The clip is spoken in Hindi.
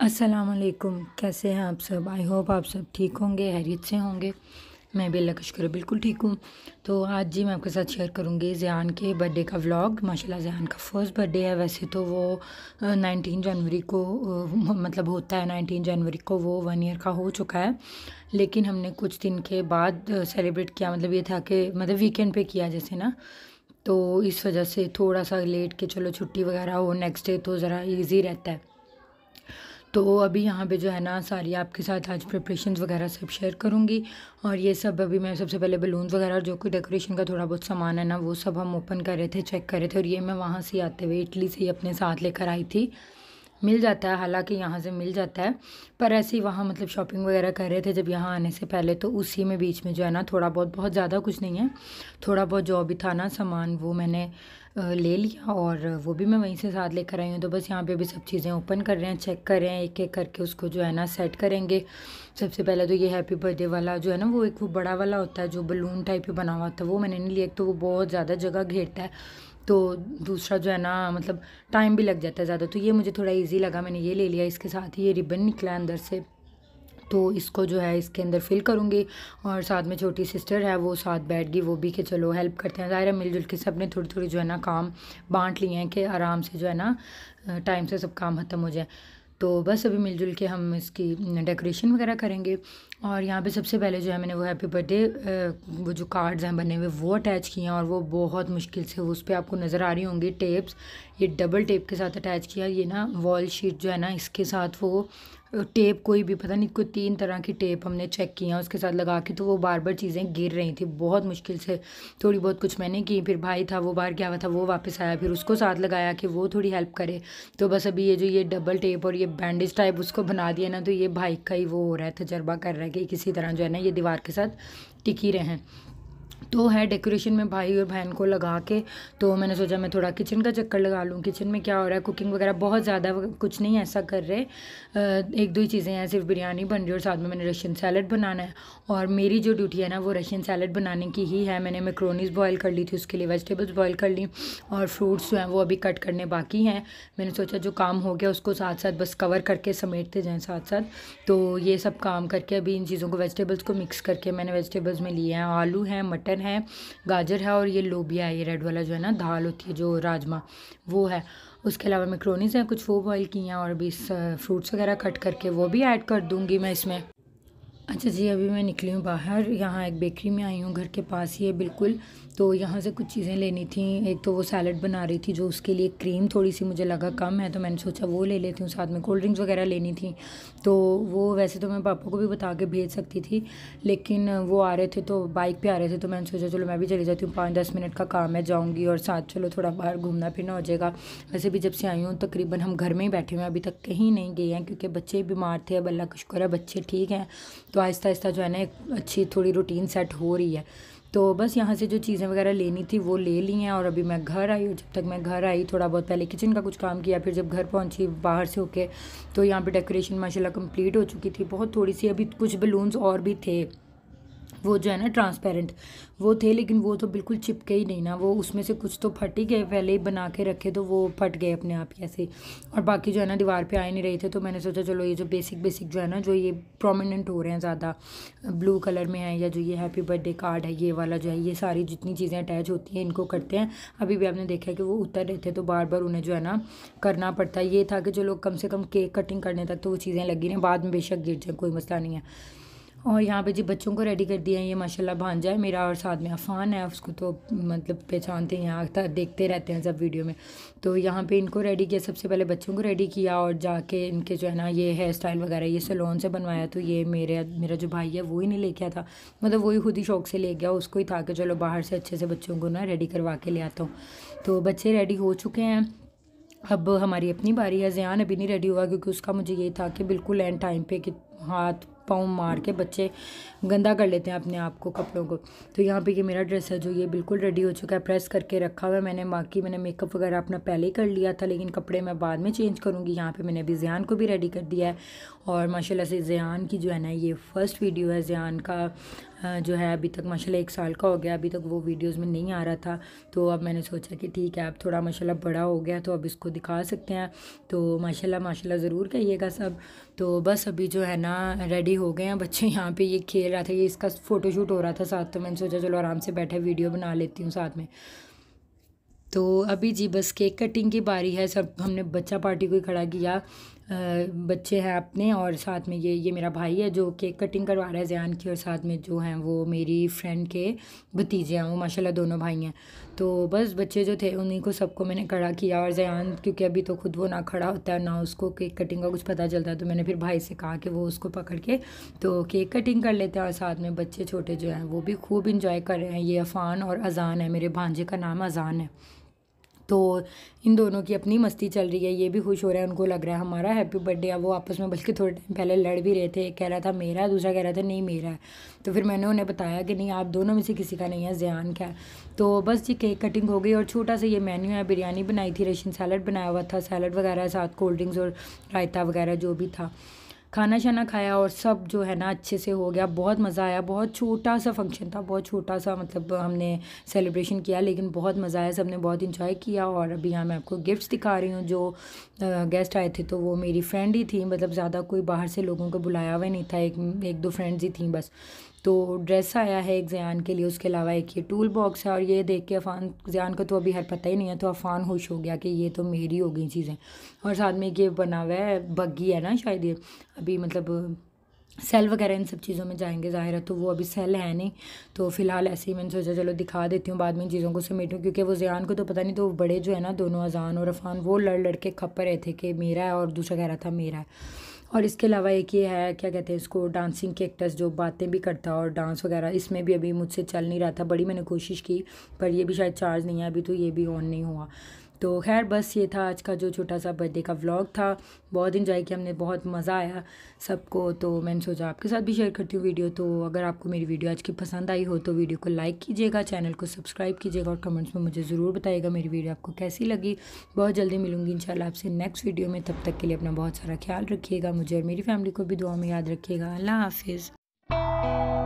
असलकुम कैसे हैं आप सब आई होप आप सब ठीक होंगे हैरियत से होंगे मैं भी अल्लाह का बिल्कुल ठीक हूँ तो आज जी मैं आपके साथ शेयर करूँगी जयान के बर्थडे का व्लॉग माशाल्लाह जयान का फ़र्स्ट बर्थडे है वैसे तो वो नाइनटीन जनवरी को मतलब होता है 19 जनवरी को वो वन ईयर का हो चुका है लेकिन हमने कुछ दिन के बाद सेलिब्रेट किया मतलब ये था कि मतलब वीकेंड पर किया जैसे ना तो इस वजह से थोड़ा सा लेट के चलो छुट्टी वगैरह हो नेक्स्ट डे तो ज़रा ईजी रहता है तो अभी यहाँ पे जो है ना सारी आपके साथ आज प्रिपरेशन वगैरह सब शेयर करूँगी और ये सब अभी मैं सबसे पहले बलून्स वगैरह जो कि डेकोरेशन का थोड़ा बहुत सामान है ना वो सब हम ओपन कर रहे थे चेक कर रहे थे और ये मैं वहाँ से आते हुए इटली से ही अपने साथ लेकर आई थी मिल जाता है हालांकि यहाँ से मिल जाता है पर ऐसे ही वहाँ मतलब शॉपिंग वगैरह कर रहे थे जब यहाँ आने से पहले तो उसी में बीच में जो है ना थोड़ा बहुत बहुत ज़्यादा कुछ नहीं है थोड़ा बहुत जो भी था ना सामान वो मैंने ले लिया और वो भी मैं वहीं से साथ लेकर आई हूँ तो बस यहाँ पे अभी सब चीज़ें ओपन कर रहे हैं चेक कर रहे हैं एक एक करके उसको जो है ना सेट करेंगे सबसे पहले तो ये हैप्पी बर्थडे वाला जो है ना वो एक वो बड़ा वाला होता है जो बलून टाइप बना हुआ होता है वो मैंने नहीं लिया तो वो बहुत ज़्यादा जगह घेरता है तो दूसरा जो है ना मतलब टाइम भी लग जाता है ज़्यादा तो ये मुझे थोड़ा ईजी लगा मैंने ये ले लिया इसके साथ ही ये रिबन निकला अंदर से तो इसको जो है इसके अंदर फिल करूँगी और साथ में छोटी सिस्टर है वो साथ बैठ गई वो भी कि चलो हेल्प करते हैं ज़ाहिर मिलजुल के सब ने थोड़ी थोड़ी जो है ना काम बांट लिए हैं कि आराम से जो है ना टाइम से सब काम ख़त्म हो जाए तो बस अभी मिलजुल के हम इसकी डेकोरेशन वगैरह करेंगे और यहाँ पे सबसे पहले जो है मैंने वो हैप्पी बर्थडे वो जो कार्ड्स हैं बने हुए वो अटैच किए हैं और वो बहुत मुश्किल से उस पर आपको नज़र आ रही होंगी टेप्स ये डबल टेप के साथ अटैच किया ये ना वॉल शीट जो है ना इसके साथ वो टेप कोई भी पता नहीं कोई तीन तरह की टेप हमने चेक किया उसके साथ लगा के तो वो बार बार चीज़ें गिर रही थी बहुत मुश्किल से थोड़ी बहुत कुछ मैंने की फिर भाई था वो बाहर गया हुआ था वो वापस आया फिर उसको साथ लगाया कि वो थोड़ी हेल्प करे तो बस अभी ये जो ये डबल टेप और ये बैंडेज टाइप उसको बना दिया ना तो ये भाई का ही वो हो रहा है तजर्बा कर रहा है कि किसी तरह जो है ना ये दीवार के साथ टिकी रहें तो है डेकोरेशन में भाई और बहन को लगा के तो मैंने सोचा मैं थोड़ा किचन का चक्कर लगा लूँ किचन में क्या हो रहा है कुकिंग वगैरह बहुत ज़्यादा कुछ नहीं ऐसा कर रहे एक दो ही चीज़ें हैं सिर्फ बिरयानी बन रही और साथ में मैंने रशियन सैलड बनाना है और मेरी जो ड्यूटी है ना वो रशियन सैलड बनाने की ही है मैंने मैक्रोनीज बॉयल कर ली थी उसके लिए वेजिटेबल्स बॉयल कर ली और फ्रूट्स जो हैं वो अभी कट करने बाकी हैं मैंने सोचा जो काम हो गया उसको साथ साथ बस कवर करके समेटते जाएँ साथ साथ तो ये सब काम करके अभी इन चीज़ों को वेजिटेबल्स को मिक्स करके मैंने वेजिटेबल्स में लिए हैं आलू हैं मटन है गाजर है और ये लोबिया है ये रेड वाला जो है ना दाल होती है जो राजमा वो है उसके अलावा मैं क्रोनीस हैं कुछ वो बॉयल की हैं और भी फ्रूट्स वगैरह कट करके वो भी ऐड कर दूँगी मैं इसमें अच्छा जी अभी मैं निकली हूँ बाहर यहाँ एक बेकरी में आई हूँ घर के पास ही है बिल्कुल तो यहाँ से कुछ चीज़ें लेनी थी एक तो वो सैलड बना रही थी जो उसके लिए क्रीम थोड़ी सी मुझे लगा कम है तो मैंने सोचा वो ले लेती हूँ साथ में कोल्ड ड्रिंक्स वगैरह लेनी थी तो वो वैसे तो मैं पापा को भी बता के भेज सकती थी लेकिन वो आ रहे थे तो बाइक पर आ रहे थे तो मैंने सोचा चलो मैं भी चली जाती हूँ पाँच दस मिनट का काम है जाऊँगी और साथ चलो थोड़ा बाहर घूमना फिरना हो जाएगा वैसे भी जब से आई हूँ तकरीबन हम घर में ही बैठे हुए हैं अभी तक कहीं नहीं गए हैं क्योंकि बच्चे बीमार थे अब अल्लाह का शुक्र है बच्चे ठीक हैं तो तो आहिस्ता आहिस्ता जो है ना एक अच्छी थोड़ी रूटीन सेट हो रही है तो बस यहाँ से जो चीज़ें वगैरह लेनी थी वो ले ली हैं और अभी मैं घर आई और जब तक मैं घर आई थोड़ा बहुत पहले किचन का कुछ काम किया फिर जब घर पहुँची बाहर से होके तो यहाँ पे डेकोरेशन माशाल्लाह कंप्लीट हो चुकी थी बहुत थोड़ी सी अभी कुछ बलून्स और भी थे वो जो है ना ट्रांसपेरेंट वो थे लेकिन वो तो बिल्कुल चिपके ही नहीं ना वो उसमें से कुछ तो फट ही गए पहले ही बना के रखे तो वो फट गए अपने आप ही ऐसे और बाकी जो है ना दीवार पे आए नहीं रहे थे तो मैंने सोचा चलो ये जो बेसिक बेसिक जो है ना जो ये प्रोमिनेंट हो रहे हैं ज़्यादा ब्लू कलर में है या जो ये हैप्पी बर्थडे कार्ड है ये वाला जो है ये सारी जितनी चीज़ें अटैच होती हैं इनको करते हैं अभी भी आपने देखा कि वो उतर रहे थे तो बार बार उन्हें जो है ना करना पड़ता है ये था कि जो लोग कम से कम केक कटिंग करने तक तो वो चीज़ें लगी रहें बाद में बेशक गिर जाए कोई मसला नहीं है और यहाँ पे जी बच्चों को रेडी कर दिया है ये माशाल्लाह भांजा है मेरा और साथ में अफान है उसको तो मतलब पहचानते हैं यहाँ देखते रहते हैं सब वीडियो में तो यहाँ पे इनको रेडी किया सबसे पहले बच्चों को रेडी किया और जाके इनके जो है ना ये हेयर स्टाइल वगैरह ये सलोन से बनवाया तो ये मेरे मेरा जो भाई है वो ही नहीं लेके आया था मतलब वही खुद ही शौक से ले गया उसको ही था कि चलो बाहर से अच्छे से बच्चों को ना रेडी करवा के ले आता हूँ तो बच्चे रेडी हो चुके हैं अब हमारी अपनी बारी है जयान अभी नहीं रेडी हुआ क्योंकि उसका मुझे ये था कि बिल्कुल एंड टाइम पे कि हाथ पाँव मार के बच्चे गंदा कर लेते हैं अपने आप को कपड़ों को तो यहाँ पे ये मेरा ड्रेस है जो ये बिल्कुल रेडी हो चुका है प्रेस करके रखा हुआ है मैंने बाकी मैंने मेकअप वगैरह अपना पहले ही कर लिया था लेकिन कपड़े मैं बाद में चेंज करूँगी यहाँ पर मैंने अभी जयान को भी रेडी कर दिया है और माशाला से जयान की जो है ना ये फ़र्स्ट वीडियो है जयान का जो है अभी तक माशाल्लाह एक साल का हो गया अभी तक वो वीडियोस में नहीं आ रहा था तो अब मैंने सोचा कि ठीक है अब थोड़ा माशाल्लाह बड़ा हो गया तो अब इसको दिखा सकते हैं तो माशाल्लाह माशाल्लाह ज़रूर कहिएगा सब तो बस अभी जो है ना रेडी हो गए हैं बच्चे यहाँ पे ये खेल रहा था ये इसका फ़ोटोशूट हो रहा था साथ तो मैंने सोचा चलो आराम से बैठे वीडियो बना लेती हूँ साथ में तो अभी जी बस केक कटिंग की बारी है सब हमने बच्चा पार्टी को ही खड़ा किया बच्चे हैं अपने और साथ में ये ये मेरा भाई है जो केक कटिंग करवा रहा है जैन की और साथ में जो हैं वो मेरी फ्रेंड के भतीजे हैं वो माशाल्लाह दोनों भाई हैं तो बस बच्चे जो थे उन्हीं को सबको मैंने खड़ा किया और जयान क्योंकि अभी तो खुद वो ना खड़ा होता है ना उसको केक कटिंग का कुछ पता चलता है तो मैंने फिर भाई से कहा कि वो उसको पकड़ के तो केक कटिंग कर लेते हैं और साथ में बच्चे छोटे जो हैं वो भी खूब इंजॉय कर रहे हैं ये अफ़ान और अजान है मेरे भांजे का नाम अजान है तो इन दोनों की अपनी मस्ती चल रही है ये भी खुश हो रहा है उनको लग रहा है हमारा हैप्पी बर्थडे है वो आपस में बल्कि थोड़े टाइम पहले लड़ भी रहे थे एक कह रहा था मेरा है दूसरा कह रहा था नहीं मेरा है तो फिर मैंने उन्हें बताया कि नहीं आप दोनों में से किसी का नहीं है जयान का है तो बस ये केक कटिंग हो गई और छोटा सा ये मेन्यू है बिरयानी बनाई थी रशियन सैलड बनाया हुआ था सैलड वगैरह साथ कोल्ड ड्रिंक्स और रायता वगैरह जो भी था खाना शाना खाया और सब जो है ना अच्छे से हो गया बहुत मज़ा आया बहुत छोटा सा फंक्शन था बहुत छोटा सा मतलब हमने सेलिब्रेशन किया लेकिन बहुत मज़ा आया सबने बहुत इंजॉय किया और अभी यहाँ मैं आपको गिफ्ट्स दिखा रही हूँ जो गेस्ट आए थे तो वो मेरी फ्रेंड ही थी मतलब ज़्यादा कोई बाहर से लोगों को बुलाया हुआ नहीं था एक एक दो फ्रेंड्स ही थी बस तो ड्रेस आया है एक जयान के लिए उसके अलावा एक ये टूल बॉक्स है और ये देख के अफान जयान को तो अभी हर पता ही नहीं है तो अफान खुश हो गया कि ये तो मेरी हो गई चीज़ें और साथ में ये बना हुआ है बग्गी है ना शायद ये अभी मतलब सेल वगैरह इन सब चीज़ों में जाएंगे ज़ाहिर है तो वो अभी सेल है नहीं तो फ़िलहाल ऐसे ही मैंने सोचा चलो दिखा देती हूँ बाद में चीज़ों को समेटूँ क्योंकि वो जयान को तो पता नहीं तो बड़े जो है ना दोनों अजान और अफान वो लड़ लड़के खप रहे थे कि मेरा है और दूसरा कह रहा था मेरा है और इसके अलावा एक ये है क्या कहते हैं इसको डांसिंग के एक्टर्स जो बातें भी करता और डांस वगैरह इसमें भी अभी मुझसे चल नहीं रहा था बड़ी मैंने कोशिश की पर ये भी शायद चार्ज नहीं है अभी तो ये भी ऑन नहीं हुआ तो खैर बस ये था आज का जो छोटा सा बर्थडे का व्लॉग था बहुत इन्जॉय किया हमने बहुत मज़ा आया सबको तो मैंने सोचा आपके साथ भी शेयर करती हूँ वीडियो तो अगर आपको मेरी वीडियो आज की पसंद आई हो तो वीडियो को लाइक कीजिएगा चैनल को सब्सक्राइब कीजिएगा और कमेंट्स में मुझे ज़रूर बताइएगा मेरी वीडियो आपको कैसी लगी बहुत जल्दी मिलूंगी इन आपसे नेक्स्ट वीडियो में तब तक के लिए अपना बहुत सारा ख्याल रखिएगा मुझे और मेरी फैमिली को भी दुआ में याद रखिएगा अल्लाह हाफिज़